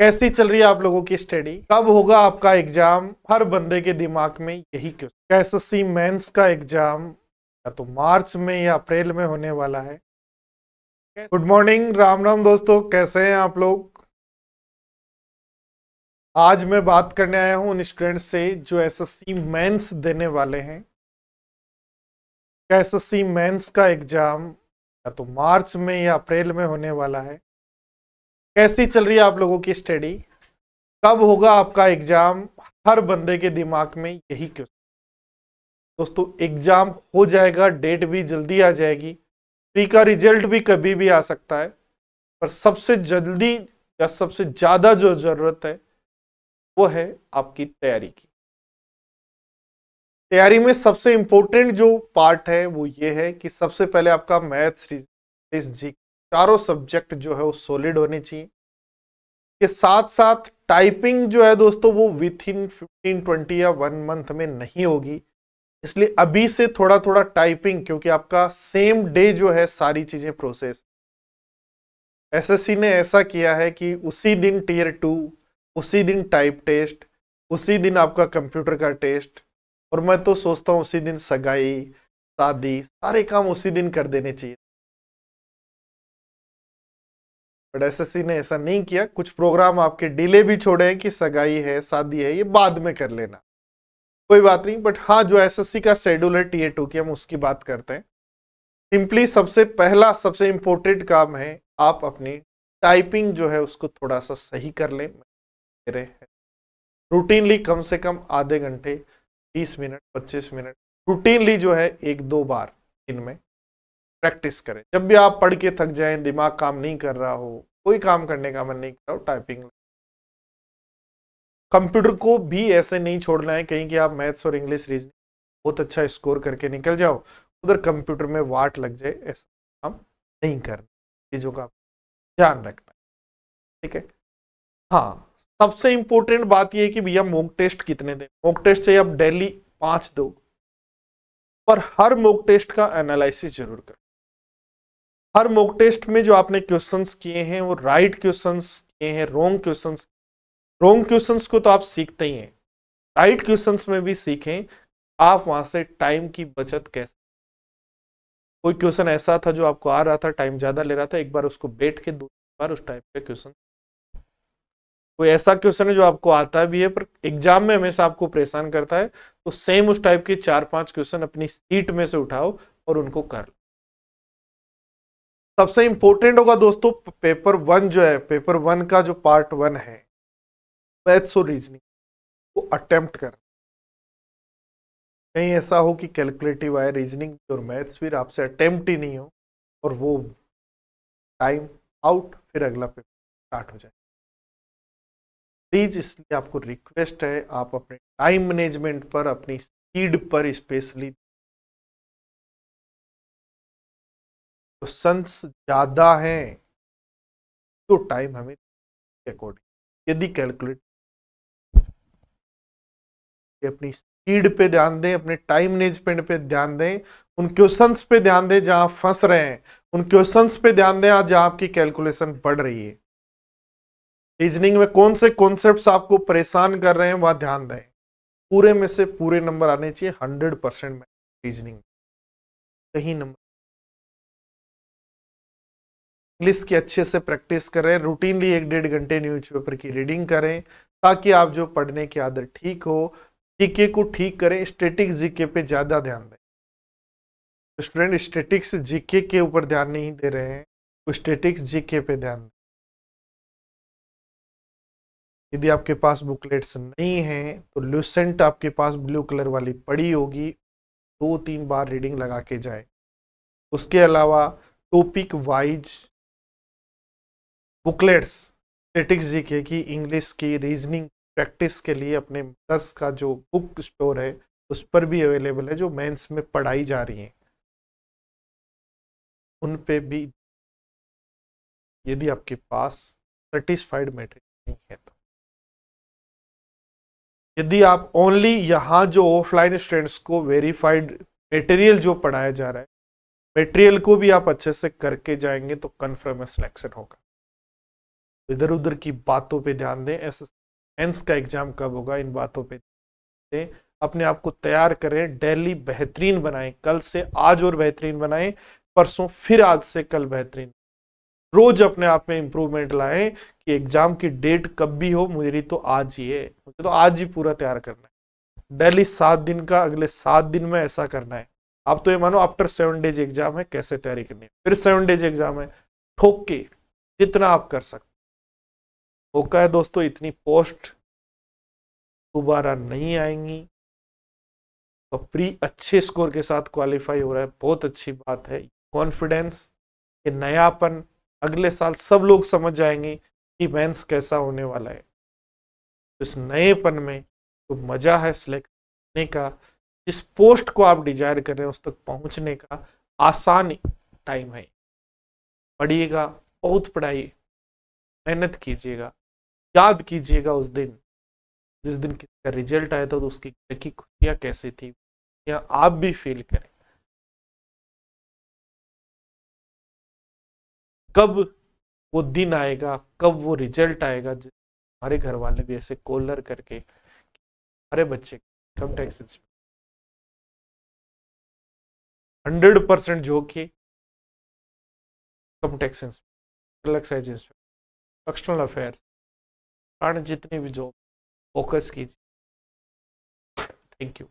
कैसी चल रही है आप लोगों की स्टडी कब होगा आपका एग्जाम हर बंदे के दिमाग में यही question S S C mains का एग्जाम या तो मार्च में या अप्रैल में होने वाला है गुड मॉर्निंग राम राम दोस्तों कैसे हैं आप लोग आज मैं बात करने आया हूं उन स्टूडेंट से जो एसएससी मेंस देने वाले हैं एसएससी मेंस का एग्जाम या तो मार्च में या अप्रैल में होने वाला है कैसी चल रही है आप लोगों की स्टडी कब होगा आपका एग्जाम हर बंदे के दिमाग में यही क्वेश्चन दोस्तों एग्जाम हो जाएगा डेट भी जल्दी आ जाएगी प्री का रिजल्ट भी कभी भी आ सकता है पर सबसे जल्दी या सबसे ज़्यादा जो ज़रूरत है वो है आपकी तैयारी की तैयारी में सबसे इम्पोर्टेंट जो पार्ट है वो ये है कि सबसे पहले आपका मैथ्स रीजनिंग जी चारों सब्जेक्ट जो है वो सॉलिड होने चाहिए के साथ साथ टाइपिंग जो है दोस्तों वो विथ इन फिफ्टीन ट्वेंटी या वन मंथ में नहीं होगी इसलिए अभी से थोड़ा थोड़ा टाइपिंग क्योंकि आपका सेम डे जो है सारी चीजें प्रोसेस एसएससी ने ऐसा किया है कि उसी दिन टीयर टू उसी दिन टाइप टेस्ट उसी दिन आपका कंप्यूटर का टेस्ट और मैं तो सोचता हूँ उसी दिन सगाई शादी सारे काम उसी दिन कर देने चाहिए बट सी ने ऐसा नहीं किया कुछ प्रोग्राम आपके डिले भी छोड़े हैं कि सगाई है शादी है ये बाद में कर लेना कोई बात नहीं बट हाँ जो सी का शेड्यूल है टी टू की हम उसकी बात करते हैं सिंपली सबसे पहला सबसे इम्पोर्टेंट काम है आप अपनी टाइपिंग जो है उसको थोड़ा सा सही कर लें रूटीनली कम से कम आधे घंटे 20 मिनट 25 मिनट रूटीनली जो है एक दो बार दिन में प्रैक्टिस करें जब भी आप पढ़ के थक जाएं दिमाग काम नहीं कर रहा हो कोई काम करने का मन नहीं कर रहा हो टाइपिंग कंप्यूटर को भी ऐसे नहीं छोड़ना है कहीं कि आप मैथ्स और इंग्लिश रीजनिंग बहुत अच्छा स्कोर करके निकल जाओ उधर कंप्यूटर में वाट लग जाए ऐसा काम नहीं करना चीज़ों का ध्यान रखना ठीक है हाँ सबसे इंपॉर्टेंट बात यह है कि भैया मोक टेस्ट कितने दें मोक टेस्ट चाहिए आप डेली पाँच दो पर हर मोक टेस्ट का एनालिसिस जरूर करें हर मोक टेस्ट में जो आपने क्वेश्चंस किए हैं वो राइट क्वेश्चंस किए हैं रोंग क्वेश्चंस रोंग क्वेश्चंस को तो आप सीखते ही हैं राइट क्वेश्चंस में भी सीखें आप वहां से टाइम की बचत कैसे कोई क्वेश्चन ऐसा था जो आपको आ रहा था टाइम ज़्यादा ले रहा था एक बार उसको बैठ के दो बार उस टाइप का क्वेश्चन कोई ऐसा क्वेश्चन है जो आपको आता भी है पर एग्जाम में हमेशा आपको परेशान करता है तो सेम उस टाइप के चार पांच क्वेश्चन अपनी सीट में से उठाओ और उनको कर लो सबसे इंपॉर्टेंट होगा दोस्तों पेपर वन जो है पेपर वन का जो पार्ट वन है मैथ्स और रीजनिंग वो अटेम्प्ट कर कहीं ऐसा हो कि कैलकुलेटिव आए रीजनिंग और मैथ्स फिर आपसे अटेम्प्ट ही नहीं हो और वो टाइम आउट फिर अगला पेपर स्टार्ट हो जाए प्लीज इसलिए आपको रिक्वेस्ट है आप अपने टाइम मैनेजमेंट पर अपनी स्पीड पर स्पेशली क्वेश्चंस ज़्यादा हैं तो टाइम हमें अकॉर्डिंग यदि कैलकुलेट अपनी स्पीड पे ध्यान दें अपने टाइम मैनेजमेंट पे ध्यान दें उन क्वेश्चंस पे ध्यान दें जहां फंस रहे हैं उन क्वेश्चंस पे ध्यान दें आज आपकी कैलकुलेशन बढ़ रही है रीजनिंग में कौन से कॉन्सेप्ट आपको परेशान कर रहे हैं वह ध्यान दें पूरे में से पूरे नंबर आने चाहिए हंड्रेड परसेंट रीजनिंग में कहीं नंबर इंग्लिश की अच्छे से प्रैक्टिस करें रूटीनली एक डेढ़ घंटे न्यूज़पेपर की रीडिंग करें ताकि आप जो पढ़ने की आदत ठीक हो जीके को ठीक करें स्टेटिक जीके पे ज़्यादा ध्यान दें स्टूडेंट तो स्टेटिक्स जीके के ऊपर ध्यान नहीं दे रहे हैं तो स्टेटिक्स जीके पे ध्यान दें यदि आपके पास बुकलेट्स नहीं हैं तो लूसेंट आपके पास ब्लू कलर वाली पड़ी होगी दो तीन बार रीडिंग लगा के जाए उसके अलावा topic wise booklets statics G K की इंग्लिश की रीजनिंग प्रैक्टिस के लिए अपने दस का जो बुक स्टोर है उस पर भी अवेलेबल है जो मेंस में पढ़ाई जा रही है उन पे भी यदि आपके पास सर्टिस्फाइड मेटेरियल नहीं है तो यदि आप ओनली यहाँ जो ऑफलाइन स्टूडेंट्स को वेरीफाइड मटेरियल जो पढ़ाया जा रहा है मटेरियल को भी आप अच्छे से करके जाएंगे तो कन्फर्म सिलेक्शन होगा इधर उधर की बातों पे ध्यान दें एस एंस का एग्जाम कब होगा इन बातों पे दें अपने आप को तैयार करें डेली बेहतरीन बनाएं कल से आज और बेहतरीन बनाएं परसों फिर आज से कल बेहतरीन रोज अपने आप में इंप्रूवमेंट लाएं कि एग्जाम की डेट कब भी हो मेरी तो आज ही है मुझे तो आज ही पूरा तैयार करना है डेली सात दिन का अगले सात दिन में ऐसा करना है आप तो ये मानो आफ्टर सेवन डेज एग्जाम है कैसे तैयारी करनी है फिर सेवन डेज एग्जाम है ठोक के जितना आप कर सकते होका है दोस्तों इतनी पोस्ट दोबारा नहीं आएंगी तो प्री अच्छे स्कोर के साथ क्वालिफाई हो रहा है बहुत अच्छी बात है कॉन्फिडेंस ये नयापन अगले साल सब लोग समझ जाएंगे कि मेंस कैसा होने वाला है तो इस नएपन में तो मज़ा है सिलेक्ट करने का जिस पोस्ट को आप डिजायर कर रहे हैं उस तक पहुंचने का आसान टाइम है पढ़िएगा बहुत पढ़ाई मेहनत कीजिएगा याद कीजिएगा उस दिन जिस दिन किसका रिजल्ट आया था तो उसकी घर की खुशियां कैसी थी या आप भी फील करें कब वो दिन आएगा कब वो रिजल्ट आएगा हमारे घर वाले भी ऐसे कॉलर करके हमारे बच्चे कम टैक्स हंड्रेड परसेंट जो कि कम टैक्स एक्साइज एक्सटर्नल अफेयर्स कारण जितनी भी जॉब फोकस कीजिए थैंक यू